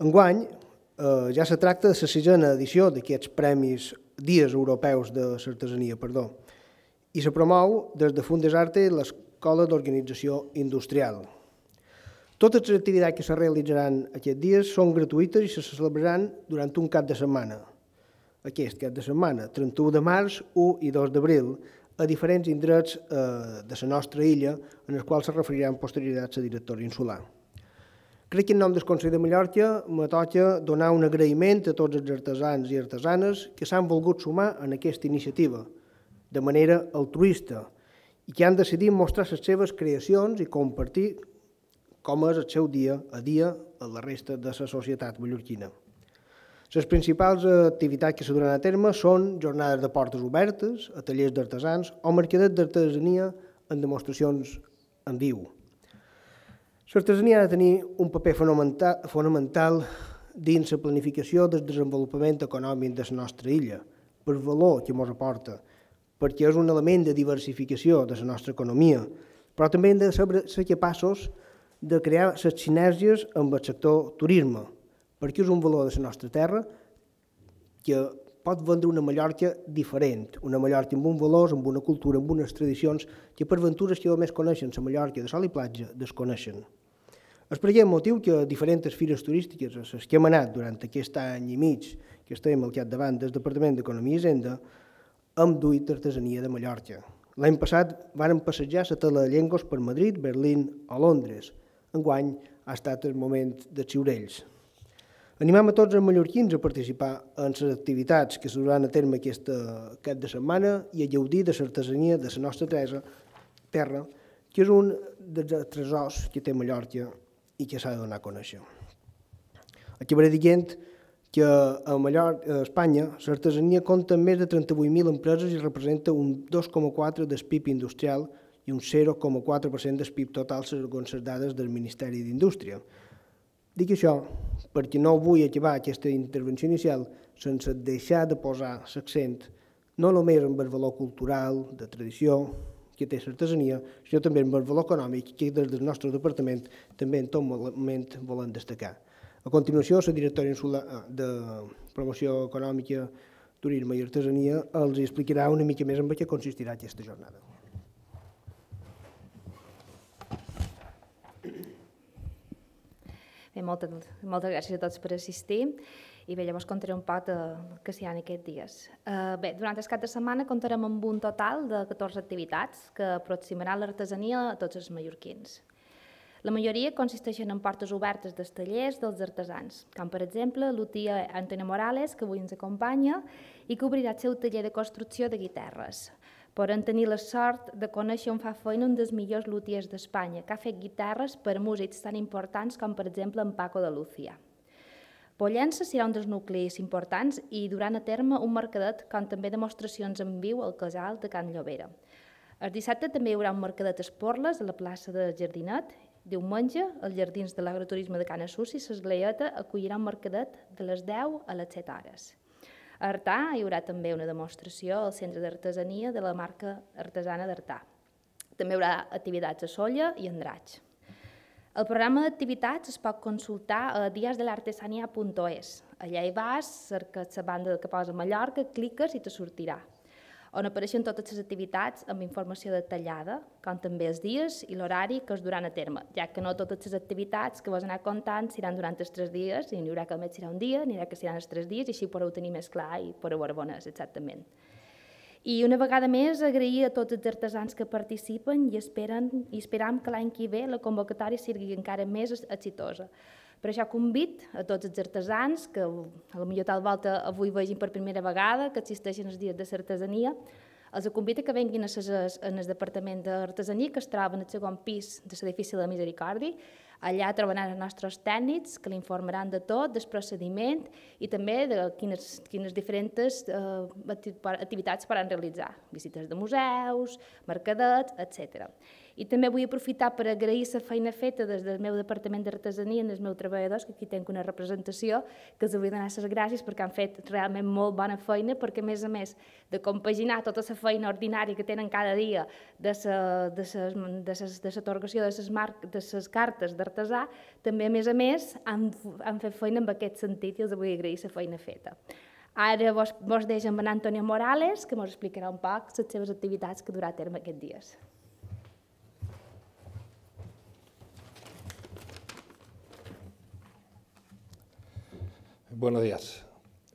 Enguany eh, ja se tracta de la sisena edició d'aquests premis Dies Europeus de l'Artesania, perdó, i se promou des de Fundes Arte l'Escola d'Organització Industrial. Totes les activitats que se realitzaran aquests dies són gratuïtes i se celebraran durant un cap de setmana. Aquest cap de setmana, 31 de març, 1 i 2 d'abril, a diferents indrets eh, de la nostra illa, en els quals se referiran a la directora insular. Crec que en nom del Consell de Mallorca me toca donar un agraïment a tots els artesans i artesanes que s'han volgut sumar en aquesta iniciativa de manera altruista i que han decidit mostrar les seves creacions i compartir com és el seu dia a dia a la resta de la societat mallorquina. Les principals activitats que se duran a terme són jornades de portes obertes, a tallers d'artesans o mercadets d'artesania en demostracions en viu. L'artesania ha de tenir un paper fonamental dins la planificació del desenvolupament econòmic de la nostra illa, per valor que ens aporta, perquè és un element de diversificació de la nostra economia, però també hem de ser capaços de crear les sinergies amb el sector turisme, perquè és un valor de la nostra terra que pot vendre una Mallorca diferent, una Mallorca amb un valor, amb una cultura, amb unes tradicions que per ventures que només coneixen la Mallorca de sol i platja desconeixen. És per aquest motiu que diferents fires turístiques o les que hem anat durant aquest any i mig que estem al cap davant del Departament d'Economia i Hisenda hem duit artesania de Mallorca. L'any passat varen passejar la tela de llengües per Madrid, Berlín o Londres. Enguany ha estat el moment de xiurells. Animam a tots els mallorquins a participar en les activitats que s'hauran duran a terme aquesta, eh, cap de setmana i a lleudir de l'artesania de la nostra Teresa, terra, que és un dels tresors que té Mallorca i que s'ha de donar a conèixer. Acabaré dient que a Mallorca, a Espanya, l'artesania compta amb més de 38.000 empreses i representa un 2,4 del PIB industrial i un 0,4% del PIB total segons les dades del Ministeri d'Indústria. Dic això perquè no vull acabar aquesta intervenció inicial sense deixar de posar l'accent no només en el valor cultural, de tradició, que té l'artesania, sinó també amb el valor econòmic que des del nostre departament també en tot moment volen destacar. A continuació, la directora eh, de promoció econòmica, turisme i artesania els explicarà una mica més en què consistirà aquesta jornada. Bé, molta, moltes gràcies a tots per assistir i bé, llavors contaré un poc de, eh, que s'hi ha en aquests dies. Eh, bé, durant el cap de setmana comptarem amb un total de 14 activitats que aproximaran l'artesania a tots els mallorquins. La majoria consisteixen en portes obertes dels tallers dels artesans, com per exemple l'utia Antonio Morales, que avui ens acompanya, i que obrirà el seu taller de construcció de guitarres. Poden tenir la sort de conèixer on fa feina un dels millors lutiers d'Espanya, que ha fet guitarres per músics tan importants com, per exemple, en Paco de Lucía. Pollença serà un dels nuclis importants i duran a terme un mercadet com també demostracions en viu al casal de Can Llobera. El dissabte també hi haurà un mercadet a Esporles, a la plaça de Jardinet. Diumenge, als jardins de l'agroturisme de Can Assusi, l'Esgleieta acollirà un mercadet de les 10 a les 7 hores. A Artà hi haurà també una demostració al Centre d'Artesania de la marca artesana d'Artà. També hi haurà activitats a Solla i Andratx. El programa d'activitats es pot consultar a diasdelartesania.es. Allà hi vas, cerques la banda que posa Mallorca, cliques i te sortirà on apareixen totes les activitats amb informació detallada, com també els dies i l'horari que es duran a terme, ja que no totes les activitats que vas anar comptant seran durant els tres dies, i n'hi haurà que només serà un dia, n'hi haurà que seran els tres dies, i així podeu tenir més clar i podeu veure bones exactament. I una vegada més agrair a tots els artesans que participen i, esperen, i esperam que l'any que ve la convocatòria sigui encara més exitosa. Per això convit a tots els artesans, que a la millor tal volta avui vegin per primera vegada que existeixen els dies de l'artesania, els convida que venguin a ses, en el Departament d'Artesania, que es troba en el segon pis de l'edifici de la Misericordi. Allà trobaran els nostres tècnics, que l'informaran de tot, del procediment i també de quines, quines diferents eh, activitats poden realitzar. Visites de museus, mercadets, etcètera. I també vull aprofitar per agrair la feina feta des del meu departament d'artesania, dels meus treballadors, que aquí tenc una representació, que els vull donar les gràcies perquè han fet realment molt bona feina, perquè a més a més de compaginar tota la feina ordinària que tenen cada dia de l'atorgació de les marc de cartes d'artesà, també a més a més han, han fet feina en aquest sentit i els vull agrair la feina feta. Ara vos, vos deixo amb en Antonio Morales, que mos explicarà un poc les seves activitats que durà a terme aquests dies. buenos días.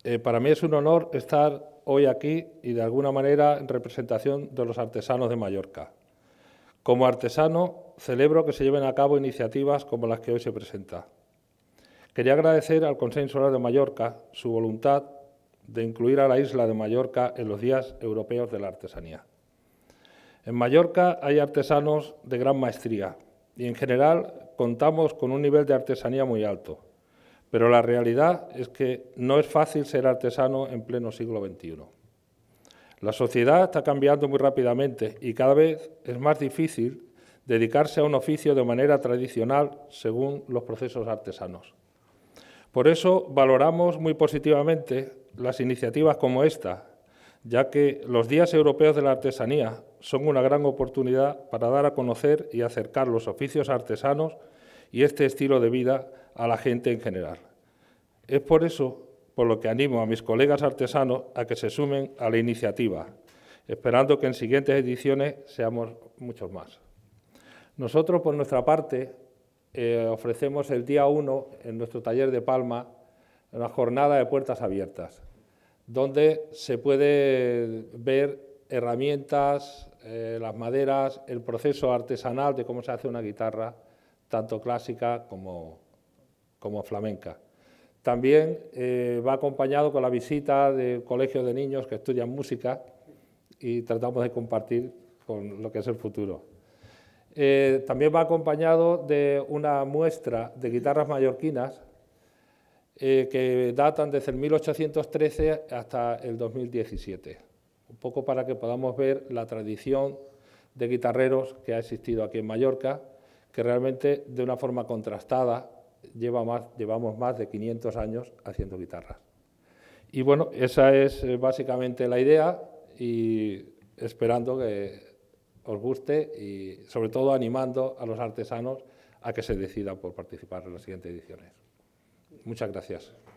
Eh, para mí es un honor estar hoy aquí y de alguna manera en representación de los artesanos de Mallorca. Como artesano, celebro que se lleven a cabo iniciativas como las que hoy se presenta. Quería agradecer al Consejo Insular de Mallorca su voluntad de incluir a la isla de Mallorca en los Días Europeos de la Artesanía. En Mallorca hay artesanos de gran maestría y en general contamos con un nivel de artesanía muy alto. Pero la realidad es que no es fácil ser artesano en pleno siglo XXI. La sociedad está cambiando muy rápidamente y cada vez es más difícil dedicarse a un oficio de manera tradicional según los procesos artesanos. Por eso valoramos muy positivamente las iniciativas como esta, ya que los Días Europeos de la Artesanía son una gran oportunidad para dar a conocer y acercar los oficios artesanos y este estilo de vida a la gente en general. Es por eso por lo que animo a mis colegas artesanos a que se sumen a la iniciativa, esperando que en siguientes ediciones seamos muchos más. Nosotros, por nuestra parte, eh, ofrecemos el día 1 en nuestro taller de Palma una jornada de puertas abiertas, donde se puede ver herramientas, eh, las maderas, el proceso artesanal de cómo se hace una guitarra, tanto clásica como, como flamenca. También eh, va acompañado con la visita de colegios de niños que estudian música y tratamos de compartir con lo que es el futuro. Eh, también va acompañado de una muestra de guitarras mallorquinas eh, que datan desde el 1813 hasta el 2017, un poco para que podamos ver la tradición de guitarreros que ha existido aquí en Mallorca, que realmente de una forma contrastada llevamos más de 500 años haciendo guitarras. Y bueno, esa es eh, básicamente la idea y esperando que os guste y sobre todo animando a los artesanos a que se decidan por participar en las siguientes ediciones. Muchas gracias.